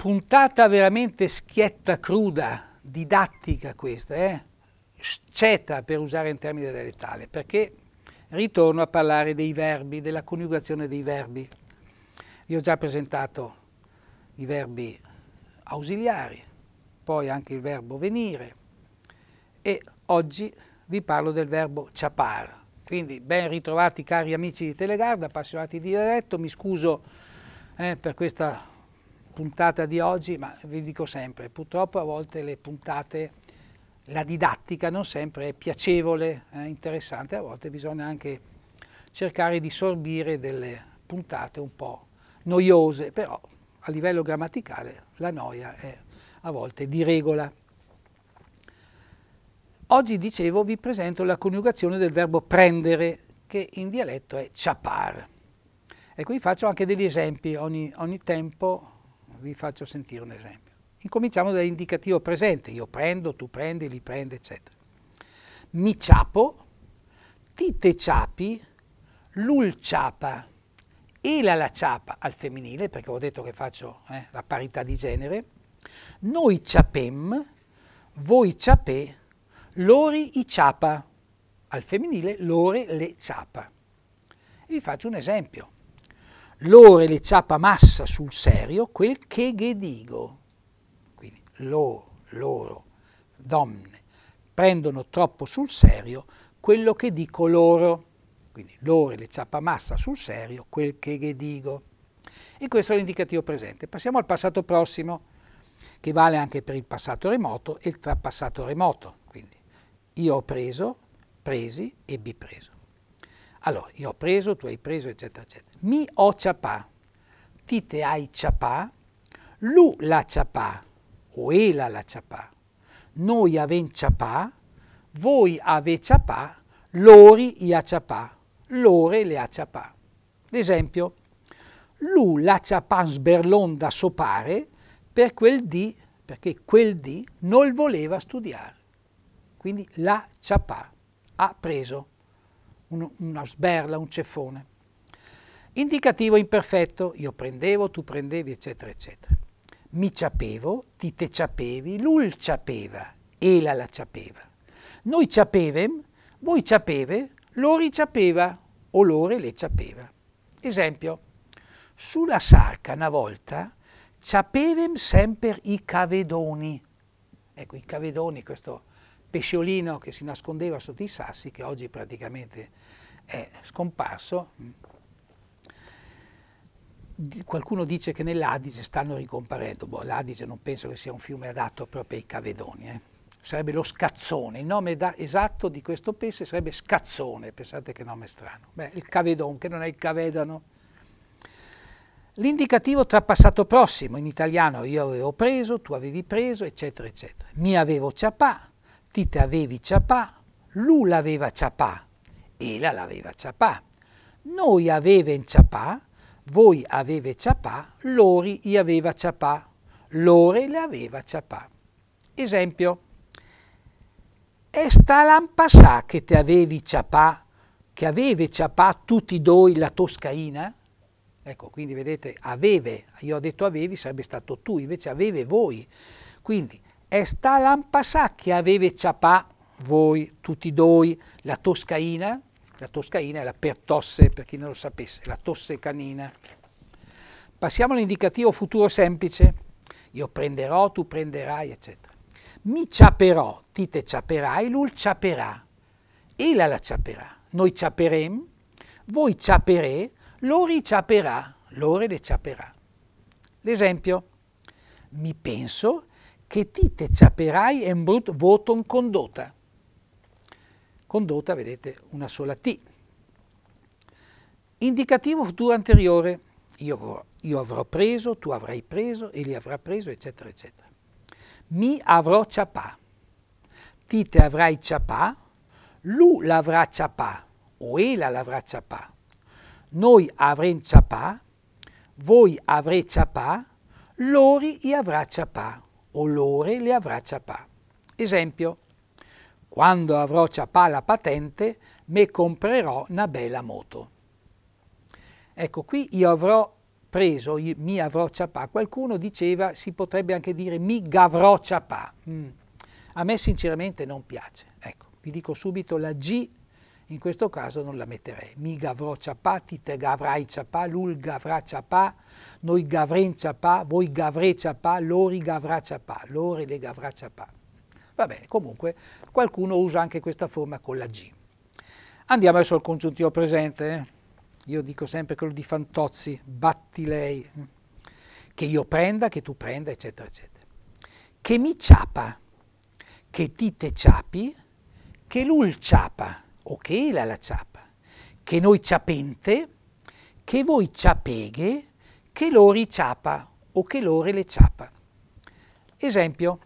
puntata veramente schietta, cruda, didattica questa, eh? sceta per usare in termini dialettale, perché ritorno a parlare dei verbi, della coniugazione dei verbi. Vi ho già presentato i verbi ausiliari, poi anche il verbo venire e oggi vi parlo del verbo ciapar. Quindi ben ritrovati cari amici di Telegarda, appassionati di dialetto, mi scuso eh, per questa puntata di oggi, ma vi dico sempre, purtroppo a volte le puntate, la didattica non sempre è piacevole, eh, interessante, a volte bisogna anche cercare di sorbire delle puntate un po' noiose, però a livello grammaticale la noia è a volte di regola. Oggi, dicevo, vi presento la coniugazione del verbo prendere, che in dialetto è ciapar. E ecco, qui faccio anche degli esempi, ogni, ogni tempo vi faccio sentire un esempio. Incominciamo dall'indicativo presente, io prendo, tu prendi, li prende, eccetera. Mi ciapo, ti te ciapi, l'ul ciapa, ela la ciapa al femminile, perché ho detto che faccio eh, la parità di genere, noi ciapem, voi ciapè, lori i ciapa, al femminile lore le ciapa. E vi faccio un esempio lore le ciapa massa sul serio quel che ghe digo. Quindi loro, loro, donne, prendono troppo sul serio quello che dico loro. Quindi loro le ciapa massa sul serio quel che ghe digo. E questo è l'indicativo presente. Passiamo al passato prossimo, che vale anche per il passato remoto e il trapassato remoto. Quindi io ho preso, presi, ebbi preso. Allora, io ho preso, tu hai preso, eccetera, eccetera. Mi ho ciapà, ti te hai ciapà, lu la ciapà, o ela la ciapà. Noi aven ciapà, voi ave ciapà, lori ia ciapà, lore le ha ciapà. L'esempio, lu la ciapà da sopare per quel di, perché quel di non voleva studiare. Quindi la ciapà ha preso un, una sberla, un ceffone. Indicativo imperfetto, io prendevo, tu prendevi, eccetera, eccetera. Mi ciapevo, ti te ciapevi, lui ciapeva, ela la ciapeva. Noi ciapevem, voi ciapeve, lori ciapeva o lore le ciapeva. Esempio, sulla sarca una volta ciapevem sempre i cavedoni. Ecco, i cavedoni, questo pesciolino che si nascondeva sotto i sassi, che oggi praticamente è scomparso. Qualcuno dice che nell'Adige stanno ricomparendo, boh, l'Adige non penso che sia un fiume adatto proprio ai cavedoni, eh. sarebbe lo scazzone, il nome esatto di questo pesce sarebbe scazzone, pensate che nome strano, Beh, il cavedon che non è il cavedano. L'indicativo tra passato prossimo in italiano io avevo preso, tu avevi preso, eccetera, eccetera. Mi avevo ciapà, Tita avevi ciapà, lui l'aveva ciapà, ella l'aveva ciapà. Noi avevamo ciapà, voi aveva ciapà, lori i aveva ciapà, lore le aveva ciapà. Esempio, è sta lampassà che te avevi ciapà, che aveva ciapà tutti doi la Toscaina? Ecco, quindi vedete, aveva, io ho detto avevi, sarebbe stato tu, invece aveva voi. Quindi è sta lampasà che aveve ciapà voi, tutti doi, la toscaina, la toscaina è la pertosse, per chi non lo sapesse, la tosse canina. Passiamo all'indicativo futuro semplice, io prenderò, tu prenderai, eccetera. Mi ciaperò, ti te ciaperai, lui ciaperà, ella la ciaperà, noi ciaperem, voi ciaperè, lori ciaperà, lore le ciaperà. L'esempio, mi penso che ti te c'aperai en brut voton condota. Condota, vedete, una sola T. Indicativo futuro anteriore, io avrò, io avrò preso, tu avrai preso, egli avrà preso, eccetera, eccetera. Mi avrò ciapà, tite avrai ciapà, lui l'avrà ciapà, o ella l'avrà ciapà. Noi avremo ciapà, voi avrete ciapà, lori i avrà ciapà olore le avrà ciapà. Esempio, quando avrò ciapà la patente, me comprerò una bella moto. Ecco, qui io avrò preso, io, mi avrò ciapà. Qualcuno diceva, si potrebbe anche dire, mi gavrò ciapà. Mm. A me sinceramente non piace. Ecco, vi dico subito, la G in questo caso non la metterei. Mi gavrò ciapà, ti te gavrai ciapà, lui gavrà ciapà, noi gavren ciapà, voi gavrè ciapà, lori gavrà ciapà, lore le gavrà ciapà. Va bene, comunque qualcuno usa anche questa forma con la G. Andiamo adesso al congiuntivo presente. Io dico sempre quello di Fantozzi, batti lei, che io prenda, che tu prenda, eccetera, eccetera. Che mi ciapa, che ti te ciapi, che lul ciapa o che la la ciapa, che noi ciapente, che voi ciapeghe, che lori ciapa o che lore le ciapa. Esempio,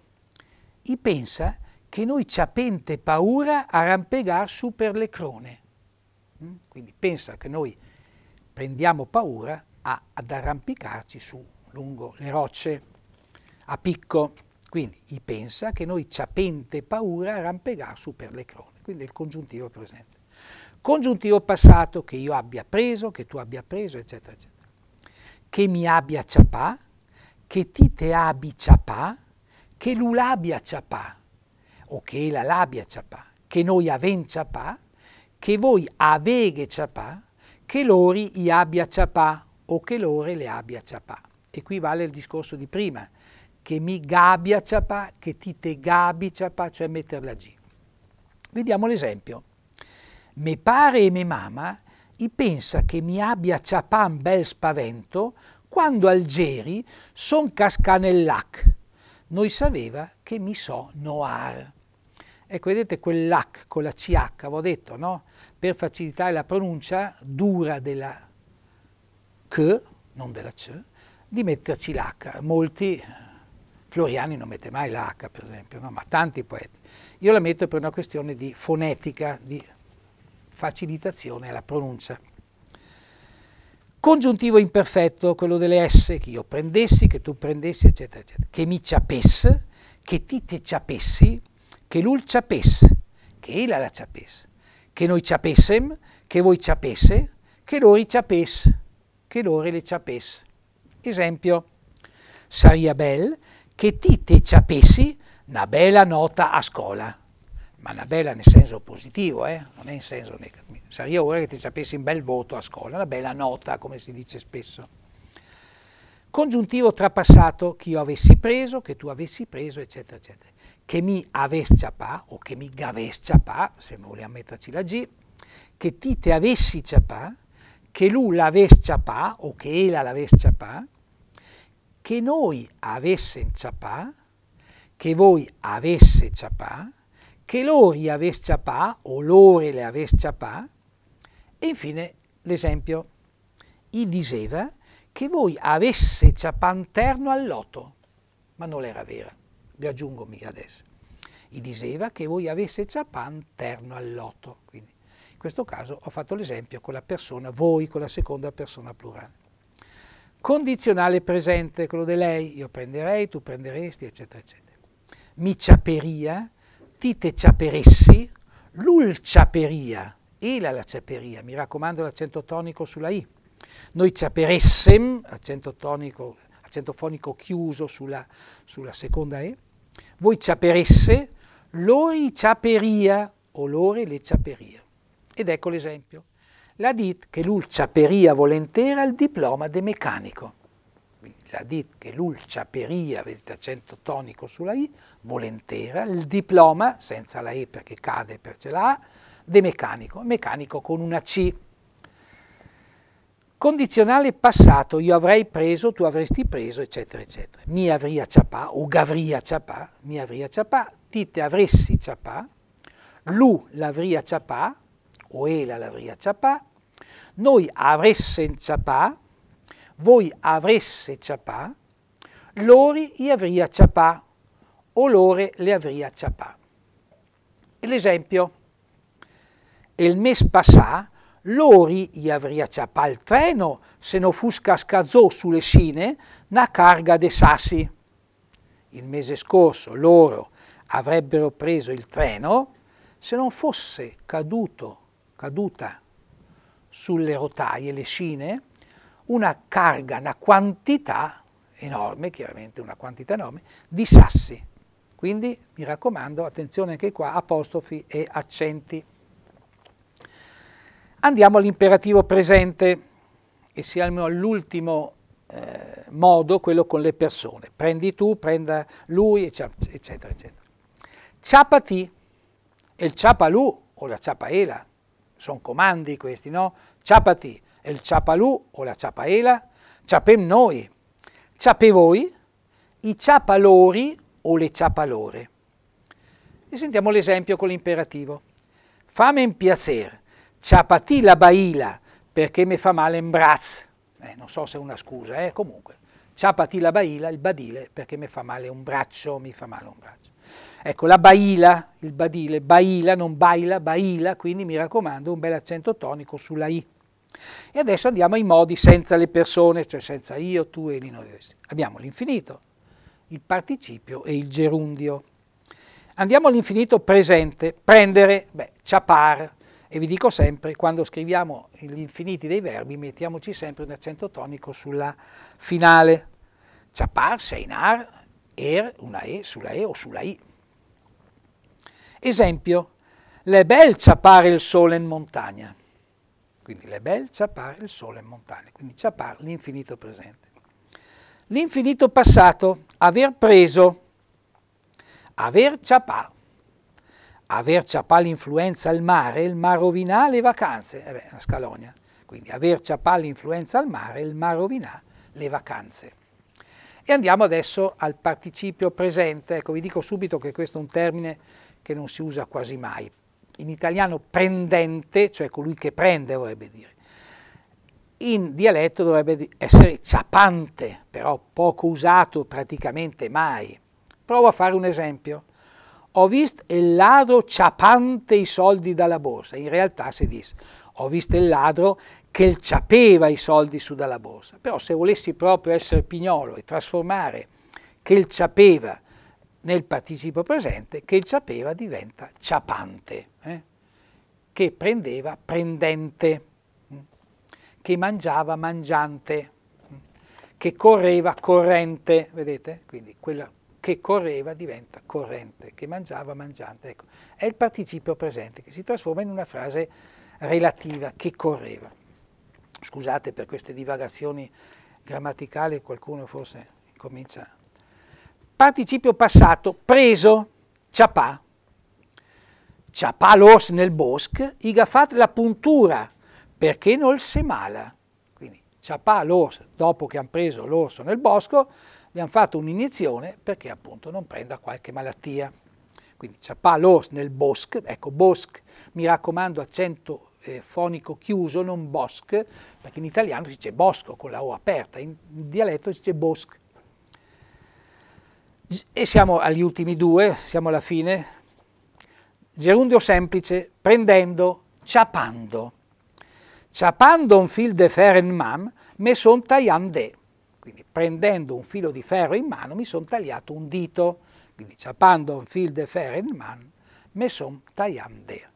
i pensa che noi ciapente paura a rampegar su per le crone. Mm? Quindi pensa che noi prendiamo paura a, ad arrampicarci su lungo le rocce a picco. Quindi i pensa che noi ciapente paura a rampegar su per le crone, quindi è il congiuntivo presente. Congiuntivo passato che io abbia preso, che tu abbia preso, eccetera, eccetera. Che mi abbia ciapà, che ti te abi ciapà, che l'ulabia ciapà, o che la labia ciapà, che noi aven ciapà, che voi aveghe ciapà, che lori i abbia ciapà, o che lore le abbia ciapà. E qui vale il discorso di prima che mi gabbia ciapa, che ti te gabi ciapa, cioè mettere la G. Vediamo l'esempio. Me pare e me mama i pensa che mi abbia ciapa un bel spavento quando Algeri son casca cascanellac. Noi sapeva che mi so noar. Ecco, vedete quell'ac con la CH, avevo detto, no? Per facilitare la pronuncia dura della C, non della C, di metterci l'H. Molti Floriani non mette mai l'H, per esempio, no? ma tanti poeti. Io la metto per una questione di fonetica, di facilitazione alla pronuncia. Congiuntivo imperfetto, quello delle S, che io prendessi, che tu prendessi, eccetera, eccetera. Che mi ciapesse, che ti te ciapessi, che lui ciapesse, che ella la ciapesse, che noi ciapessem, che voi ciapesse, che loro ciapesse, che loro le ciapesse. Esempio, saria bel che ti te ciapessi una bella nota a scuola, ma una bella nel senso positivo, eh? non è in senso negativo. Sarebbe ora che ti sapessi un bel voto a scuola, una bella nota, come si dice spesso. Congiuntivo trapassato, che io avessi preso, che tu avessi preso, eccetera, eccetera. Che mi avessi avesciapà o che mi gavessi gavesciapà, se vogliamo metterci la G, che ti te avessi ciapà, che lui l'avesciapà o che ela l'avesciapà, che noi avesse ciapà, che voi avesse ciapà, che lori avesse ciapà o lore le avesse ciapà, e infine l'esempio. I diceva che voi avesse ciapà interno al loto, ma non era vera, vi aggiungo mica adesso. I diceva che voi avesse ciapà interno al loto, quindi in questo caso ho fatto l'esempio con la persona voi, con la seconda persona plurale. Condizionale presente, quello di lei, io prenderei, tu prenderesti, eccetera, eccetera. Mi ciaperia, ti te ciaperessi, l'ul ciaperia, e la la ciaperia, mi raccomando l'accento tonico sulla i. Noi ciaperessem, accento tonico, accento fonico chiuso sulla, sulla seconda e, voi ciaperesse, lori ciaperia, o lore le ciaperia. Ed ecco l'esempio la dit che l'ulciaperia volentera il diploma de meccanico. La dit che l'ulciaperia, vedete accento tonico sulla I, volentera, il diploma, senza la E perché cade per ce l'A, de meccanico, meccanico con una C. Condizionale passato, io avrei preso, tu avresti preso, eccetera, eccetera. Mi avria ciapà, o gavria ciapà, mi avria ciapà, te avresti ciapà, lu l'avria ciapà, Oela l'avria ciapà, noi avresse ciapà, voi avresse ciapà, lori i avria ciapà, o lore le avria ciapà. E l'esempio, il mes passà, lori gli avria ciapà il treno se non fu cascazzò sulle scine una carga de sassi. Il mese scorso loro avrebbero preso il treno se non fosse caduto caduta sulle rotaie, le scine, una carga, una quantità enorme, chiaramente una quantità enorme, di sassi. Quindi mi raccomando, attenzione anche qua, apostrofi e accenti. Andiamo all'imperativo presente e siamo all'ultimo eh, modo, quello con le persone. Prendi tu, prenda lui, eccetera, eccetera. Ciapati e il ciapalù o la ciapaela sono comandi questi, no? Ciapati, il ciapalù o la ciapaela, ciapem noi, ciape voi, i ciapalori o le ciapalore. E sentiamo l'esempio con l'imperativo. Fame in piacer, ciapati la baila, perché mi fa male in braz. Eh, non so se è una scusa, eh, comunque. Ciapati la baila, il badile, perché mi fa male un braccio, mi fa male un braccio. Ecco, la baila, il badile, baila, non baila, baila, quindi mi raccomando un bel accento tonico sulla I. E adesso andiamo ai modi senza le persone, cioè senza io, tu e noi. Abbiamo l'infinito, il participio e il gerundio. Andiamo all'infinito presente, prendere, beh, ciapar. E vi dico sempre, quando scriviamo gli infiniti dei verbi, mettiamoci sempre un accento tonico sulla finale. Ciapar, seinar, er, una E sulla E o sulla I. Esempio, le bel ciapare il sole in montagna. Quindi le bel ciapare il sole in montagna, quindi ci ciapare l'infinito presente. L'infinito passato, aver preso, aver ciapà, aver ciapà l'influenza al mare, il mar rovinà le vacanze, eh beh, la Scalonia. Quindi aver ciapà l'influenza al mare, il mar rovinà le vacanze. E andiamo adesso al participio presente. Ecco, vi dico subito che questo è un termine che non si usa quasi mai. In italiano prendente, cioè colui che prende vorrebbe dire. In dialetto dovrebbe essere ciapante, però poco usato praticamente mai. Provo a fare un esempio. Ho visto il ladro ciapante i soldi dalla borsa. In realtà si dice, ho visto il ladro che il ciapeva i soldi su dalla borsa. Però se volessi proprio essere pignolo e trasformare che il ciapeva nel participo presente che il sapeva diventa ciapante, eh? che prendeva prendente, mm? che mangiava mangiante, mm? che correva corrente, vedete? Quindi quella che correva diventa corrente, che mangiava mangiante. Ecco, è il participio presente che si trasforma in una frase relativa, che correva. Scusate per queste divagazioni grammaticali, qualcuno forse comincia a Participio passato, preso, ciapà. Ciapà l'ors nel bosco, iga fat la puntura, perché non se mala. Quindi ciapà l'orso, dopo che hanno preso l'orso nel bosco, gli hanno fatto un'iniezione perché appunto non prenda qualche malattia. Quindi ciapà l'ors nel bosco, ecco bosco, mi raccomando accento eh, fonico chiuso, non bosco, perché in italiano si dice bosco con la O aperta, in dialetto si dice bosco. E siamo agli ultimi due, siamo alla fine. Gerundio semplice, prendendo, ciapando. Ciapando un fil de ferro in mam, me son tagliande. Quindi prendendo un filo di ferro in mano mi son tagliato un dito. Quindi ciapando un fil de ferro in man, me son tagliande.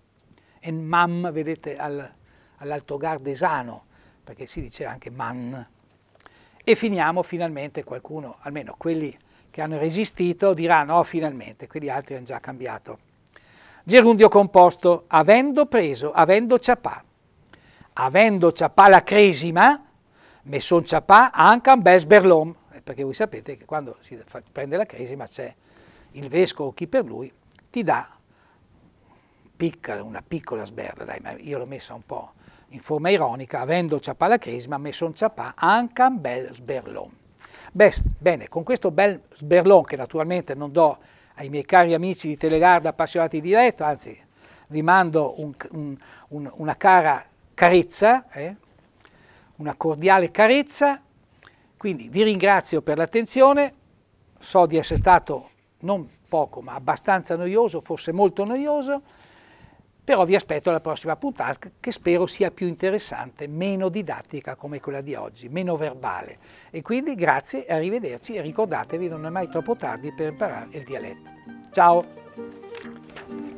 En mam, vedete, al, all'alto gardesano, perché si dice anche man. E finiamo finalmente qualcuno, almeno quelli che hanno resistito diranno oh finalmente, quegli altri hanno già cambiato. Gerundio composto, avendo preso, avendo ciapà, avendo ciapà la cresima, messon ciapà anche un bel sberlom, eh, perché voi sapete che quando si prende la cresima c'è il vescovo, chi per lui, ti dà piccola, una piccola sberla, dai, ma io l'ho messa un po' in forma ironica, avendo ciapà la cresima, messon ciapà anche un bel sberlom. Beh, bene, con questo bel sberlon che naturalmente non do ai miei cari amici di Telegarda appassionati di letto, anzi vi mando un, un, un, una cara carezza, eh? una cordiale carezza, quindi vi ringrazio per l'attenzione, so di essere stato non poco ma abbastanza noioso, forse molto noioso, però vi aspetto alla prossima puntata che spero sia più interessante, meno didattica come quella di oggi, meno verbale. E quindi grazie, arrivederci e ricordatevi non è mai troppo tardi per imparare il dialetto. Ciao!